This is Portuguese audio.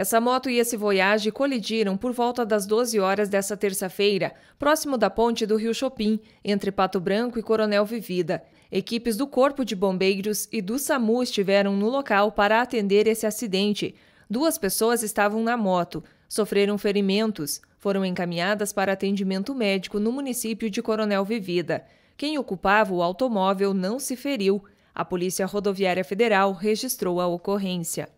Essa moto e esse Voyage colidiram por volta das 12 horas dessa terça-feira, próximo da ponte do Rio Chopin, entre Pato Branco e Coronel Vivida. Equipes do Corpo de Bombeiros e do SAMU estiveram no local para atender esse acidente. Duas pessoas estavam na moto, sofreram ferimentos, foram encaminhadas para atendimento médico no município de Coronel Vivida. Quem ocupava o automóvel não se feriu. A Polícia Rodoviária Federal registrou a ocorrência.